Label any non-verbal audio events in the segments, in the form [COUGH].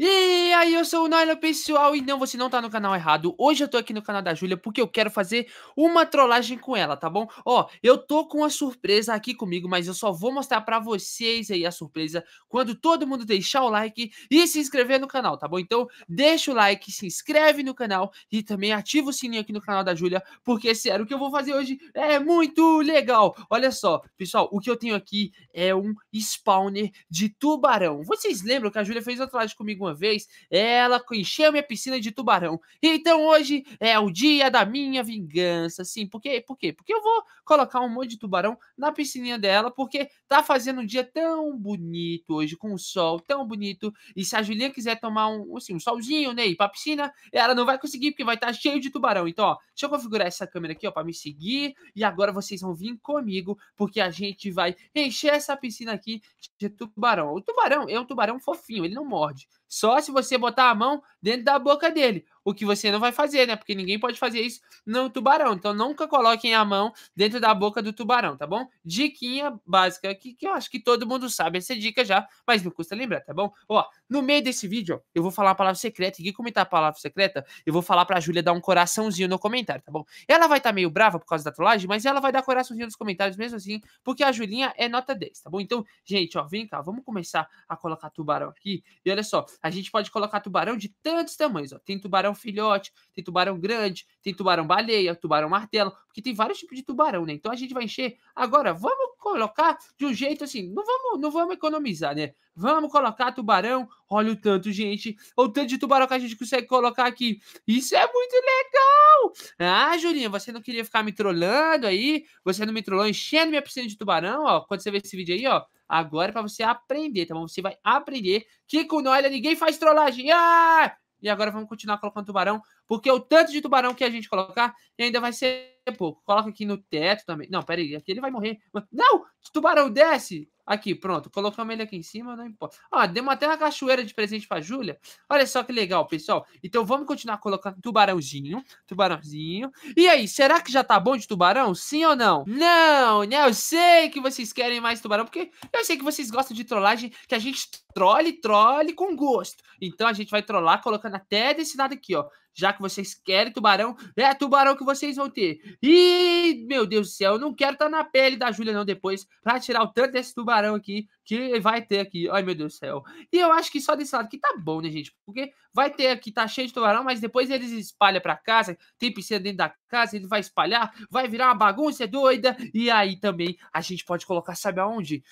Yay! Aí, eu sou o Nylon pessoal e não, você não tá no canal errado. Hoje eu tô aqui no canal da Júlia porque eu quero fazer uma trollagem com ela, tá bom? Ó, eu tô com uma surpresa aqui comigo, mas eu só vou mostrar pra vocês aí a surpresa quando todo mundo deixar o like e se inscrever no canal, tá bom? Então, deixa o like, se inscreve no canal e também ativa o sininho aqui no canal da Júlia, porque sério, o que eu vou fazer hoje é muito legal. Olha só, pessoal, o que eu tenho aqui é um spawner de tubarão. Vocês lembram que a Júlia fez uma trollagem comigo uma vez? Ela encheu minha piscina de tubarão. Então hoje é o dia da minha vingança. Sim, por quê? Por quê? Porque eu vou colocar um monte de tubarão na piscininha dela, porque tá fazendo um dia tão bonito hoje, com o sol tão bonito. E se a Julinha quiser tomar um, assim, um solzinho, né, ir pra piscina, ela não vai conseguir, porque vai estar tá cheio de tubarão. Então, ó, deixa eu configurar essa câmera aqui, ó, pra me seguir. E agora vocês vão vir comigo, porque a gente vai encher essa piscina aqui de tubarão. O tubarão é um tubarão fofinho, ele não morde. Só se você botar a mão dentro da boca dele o que você não vai fazer, né? Porque ninguém pode fazer isso no tubarão. Então nunca coloquem a mão dentro da boca do tubarão, tá bom? Diquinha básica que, que eu acho que todo mundo sabe essa dica já, mas não custa lembrar, tá bom? Ó, no meio desse vídeo, ó, eu vou falar a palavra secreta. E quem comentar tá a palavra secreta, eu vou falar pra Júlia dar um coraçãozinho no comentário, tá bom? Ela vai estar tá meio brava por causa da trollagem, mas ela vai dar coraçãozinho nos comentários mesmo assim, porque a Julinha é nota 10, tá bom? Então, gente, ó, vem cá, vamos começar a colocar tubarão aqui. E olha só, a gente pode colocar tubarão de tantos tamanhos, ó. Tem tubarão tubarão filhote, tem tubarão grande, tem tubarão baleia, tubarão martelo, porque tem vários tipos de tubarão, né? Então a gente vai encher. Agora, vamos colocar de um jeito assim, não vamos, não vamos economizar, né? Vamos colocar tubarão, olha o tanto, gente, o tanto de tubarão que a gente consegue colocar aqui. Isso é muito legal! Ah, Julinha, você não queria ficar me trollando aí? Você não me trollou enchendo minha piscina de tubarão, ó. Quando você vê esse vídeo aí, ó, agora é para você aprender, tá bom? Você vai aprender que com Noelia ninguém faz trollagem. Ah! E agora vamos continuar colocando tubarão, porque o tanto de tubarão que a gente colocar ainda vai ser pouco. Coloca aqui no teto também. Não, peraí, aqui ele vai morrer. Não! Tubarão desce! Aqui, pronto. Colocamos ele aqui em cima, não importa. Ah, deu até uma cachoeira de presente pra Júlia. Olha só que legal, pessoal. Então vamos continuar colocando tubarãozinho, tubarãozinho. E aí, será que já tá bom de tubarão? Sim ou não? Não, né? Eu sei que vocês querem mais tubarão, porque eu sei que vocês gostam de trollagem, que a gente trole, trole com gosto. Então a gente vai trollar colocando até desse lado aqui, ó já que vocês querem tubarão, é tubarão que vocês vão ter. E, meu Deus do céu, eu não quero estar tá na pele da Júlia não depois para tirar o tanto desse tubarão aqui que vai ter aqui. Ai, meu Deus do céu. E eu acho que só desse lado aqui tá bom, né, gente? Porque vai ter aqui, tá cheio de tubarão, mas depois eles espalham pra casa, tem piscina dentro da casa, ele vai espalhar, vai virar uma bagunça doida. E aí também a gente pode colocar, sabe aonde?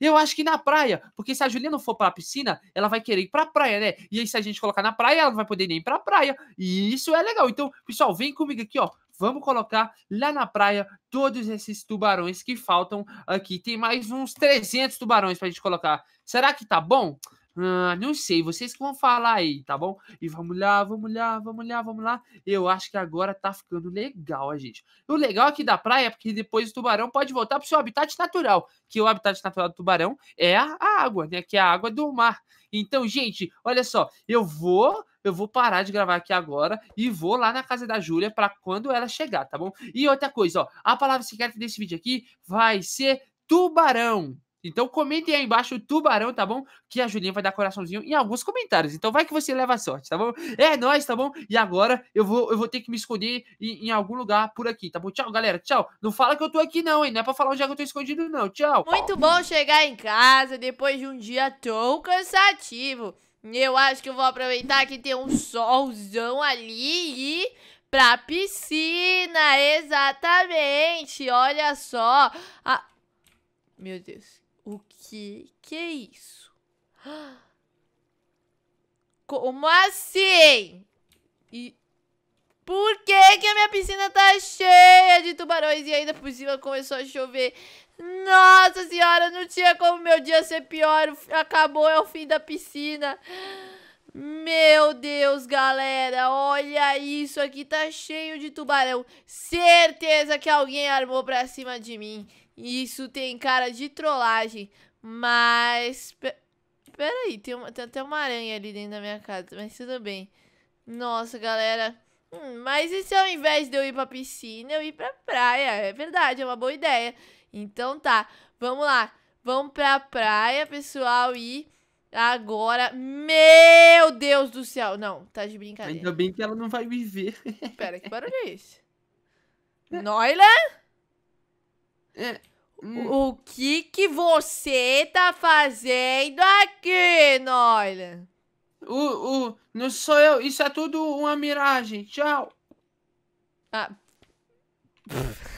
Eu acho que na praia, porque se a Juliana não for pra piscina, ela vai querer ir pra praia, né? E aí, se a gente colocar na praia, ela não vai poder nem ir pra praia. E isso é legal. Então, pessoal, vem comigo aqui, ó. Vamos colocar lá na praia todos esses tubarões que faltam aqui. Tem mais uns 300 tubarões para a gente colocar. Será que tá bom? Ah, não sei, vocês que vão falar aí, tá bom? E vamos lá, vamos lá, vamos lá, vamos lá. Eu acho que agora tá ficando legal, a gente. O legal aqui da praia é porque depois o tubarão pode voltar pro seu habitat natural, que o habitat natural do tubarão é a água, né? Que é a água do mar. Então, gente, olha só, eu vou eu vou parar de gravar aqui agora e vou lá na casa da Júlia para quando ela chegar, tá bom? E outra coisa, ó, a palavra secreta desse vídeo aqui vai ser tubarão. Então comentem aí embaixo o tubarão, tá bom? Que a Julinha vai dar coraçãozinho em alguns comentários. Então vai que você leva a sorte, tá bom? É nóis, tá bom? E agora eu vou, eu vou ter que me esconder em, em, algum lugar por aqui, tá bom? Tchau, galera. Tchau. Não fala que eu tô aqui, não, hein? Não é pra falar onde é que eu tô escondido, não. Tchau. Muito bom chegar em casa depois de um dia tão cansativo. Eu acho que eu vou aproveitar que tem um solzão ali e pra piscina, exatamente. Olha só. Ah, meu Deus, o que que é isso? Como assim? E por que que a minha piscina tá cheia de tubarões e ainda por cima começou a chover? Nossa senhora, não tinha como meu dia ser pior. Acabou, é o fim da piscina. Meu Deus, galera, olha isso aqui, tá cheio de tubarão. Certeza que alguém armou pra cima de mim. Isso tem cara de trollagem, mas... Peraí, tem, uma, tem até uma aranha ali dentro da minha casa, mas tudo bem. Nossa, galera, hum, mas e se ao invés de eu ir pra piscina, eu ir pra praia? É verdade, é uma boa ideia. Então tá, vamos lá. Vamos pra praia, pessoal, e agora... Meu Deus do céu! Não, tá de brincadeira. Ainda bem que ela não vai me ver. [LAUGHS] Pera, que barulho é esse? É. Noila? É. Hum. O que que você tá fazendo aqui, Noila? O, o, não sou eu, isso é tudo uma miragem. Tchau. Ah. [LAUGHS]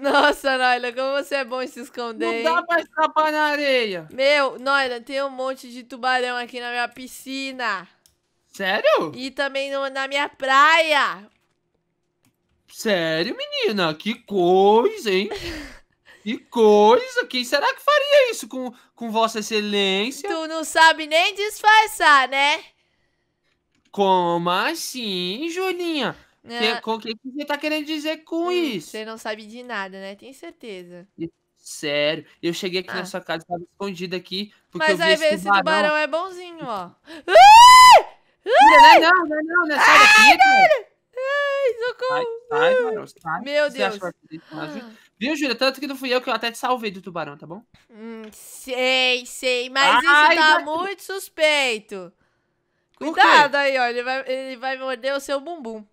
Nossa, Naila, como você é bom em se esconder. Não dá pra escapar na areia. Meu, Naila, tem um monte de tubarão aqui na minha piscina. Sério? E também no, na minha praia. Sério, menina? Que coisa, hein? [LAUGHS] que coisa! Quem será que faria isso com, com Vossa Excelência? Tu não sabe nem disfarçar, né? Como assim, Julinha? É. o que você tá querendo dizer com hum, isso? Você não sabe de nada, né? Tem certeza. Sério. Eu cheguei aqui ah. na sua casa, tava escondida aqui. Porque Mas eu aí vi esse tubarão. tubarão é bonzinho, ó. Não não, é não, não, é não, não, sai daqui, cara. Ai, socorro. Ai, Meu você Deus. Ah. Viu, Júlia? Tanto que não fui eu que eu até te salvei do tubarão, tá bom? Hum, sei, sei. Mas Ai, isso tá muito suspeito. Cuidado aí, ó. Ele vai, ele vai morder o seu bumbum.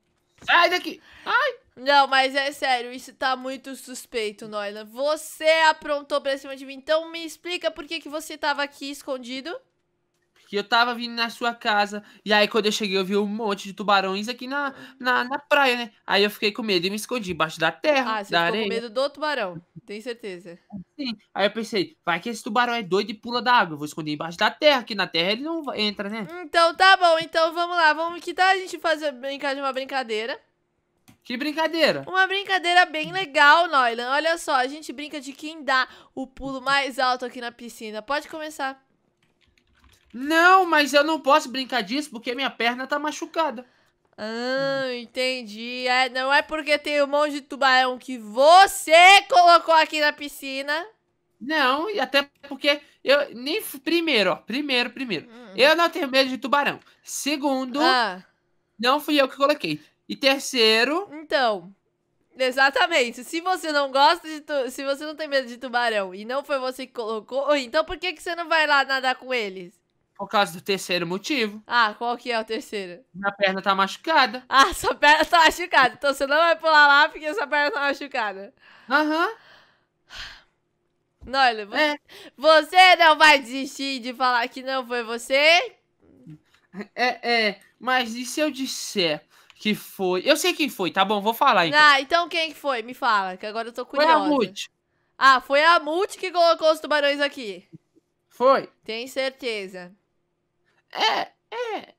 Sai daqui! Ai! Não, mas é sério, isso tá muito suspeito, Noila. Você aprontou pra cima de mim, então me explica por que, que você tava aqui escondido que eu tava vindo na sua casa, e aí quando eu cheguei eu vi um monte de tubarões aqui na, na, na praia, né? Aí eu fiquei com medo e me escondi embaixo da terra, ah, você da areia. com medo do tubarão, tem certeza. Sim, aí eu pensei, vai que esse tubarão é doido e pula da água, eu vou esconder embaixo da terra, que na terra ele não entra, né? Então tá bom, então vamos lá, vamos que tal a gente fazer, brincar de uma brincadeira? Que brincadeira! Uma brincadeira bem legal, Noilan. Olha só, a gente brinca de quem dá o pulo mais alto aqui na piscina. Pode começar. Não, mas eu não posso brincar disso porque minha perna tá machucada. Ah, entendi. É, não é porque tem um monte de tubarão que você colocou aqui na piscina. Não, e até porque eu nem primeiro, ó, primeiro, primeiro. Hum. Eu não tenho medo de tubarão. Segundo, ah. não fui eu que coloquei. E terceiro, então, exatamente. Se você não gosta de tu... se você não tem medo de tubarão e não foi você que colocou, então por que que você não vai lá nadar com eles? Por causa do terceiro motivo. Ah, qual que é o terceiro? Minha perna tá machucada. Ah, [LAUGHS] sua perna tá machucada. Então você não vai pular lá porque sua perna tá machucada. Aham. Uhum. Não, olha, você, é. você não vai desistir de falar que não foi você? É, é, mas e se eu disser que foi? Eu sei quem foi, tá bom, vou falar então. Ah, então quem foi? Me fala, que agora eu tô curiosa. Foi a Multi. Ah, foi a Multi que colocou os tubarões aqui. Foi. Tem certeza. É, é.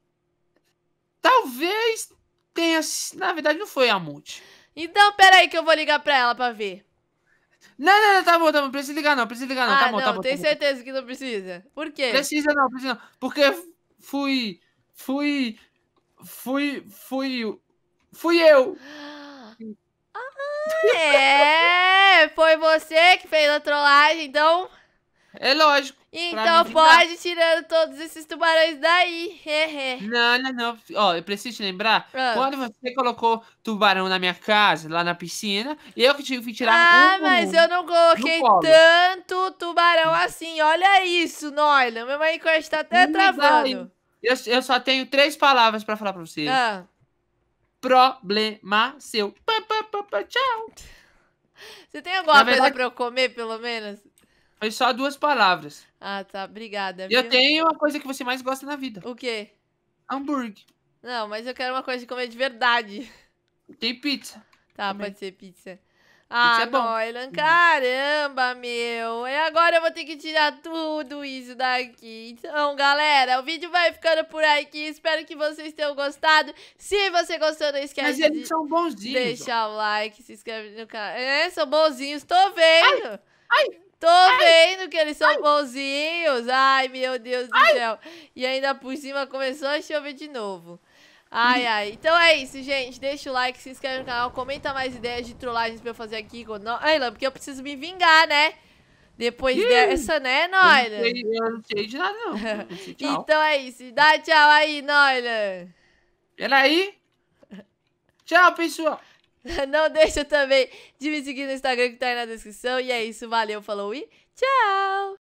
Talvez tenha. Na verdade, não foi a Multi. Então, peraí que eu vou ligar pra ela pra ver. Não, não, não, tá bom, tá bom. Precisa ligar, não, precisa ligar, não. Tá ah, tá, tá, tá bom, não, tá bom. Tem tá certeza bom. que não precisa. Por quê? Precisa não, precisa não. Porque fui. Fui. Fui. Fui. Fui eu. [GASPS] Ah, é! Foi você que fez a trollagem, então é lógico. Então pode ir tirando todos esses tubarões daí. não, não, não. Ó, eu preciso te lembrar. Ah. Quando você colocou tubarão na minha casa, lá na piscina, eu que tive que tirar ah, um Ah, mas eu não coloquei tanto tubarão assim. Olha isso, Noila. Meu Minecraft tá até não travando. Eu, eu só tenho três palavras pra falar pra você. Ah. Problema seu. Pa, pa, pa, tchau. Você tem alguma verdade... coisa pra eu comer, pelo menos? Foi só duas palavras. Ah, tá. Obrigada. E eu viu? tenho uma coisa que você mais gosta na vida. O quê? Hambúrguer. Não, mas eu quero uma coisa de comer de verdade. Tem pizza. Tá, também. pode ser pizza. Ah, Noilan, é caramba, meu. E é, agora eu vou ter que tirar tudo isso daqui. Então, galera, o vídeo vai ficando por aqui. Espero que vocês tenham gostado. Se você gostou, não esquece Mas eles de são bonzinhos. deixar o like, se inscreve no canal. É, são bonzinhos, tô vendo. Ai, ai. Tô Ai. vendo que eles são Ai. bonzinhos. Ai, meu Deus do Ai. céu. E ainda por cima começou a chover de novo. Ai, ai. Então é isso, gente. Deixa o like, se inscreve no canal, comenta mais ideias de trollagens pra eu fazer aqui. Não... porque eu preciso me vingar, né? Depois Ih, dessa, né, Noila? Eu não sei, de nada, não. não então é isso. Dá tchau aí, Noila. Peraí. Tchau, pessoal. [LAUGHS] Não deixa também de me seguir no Instagram que tá aí na descrição. E é isso, valeu, falou e tchau!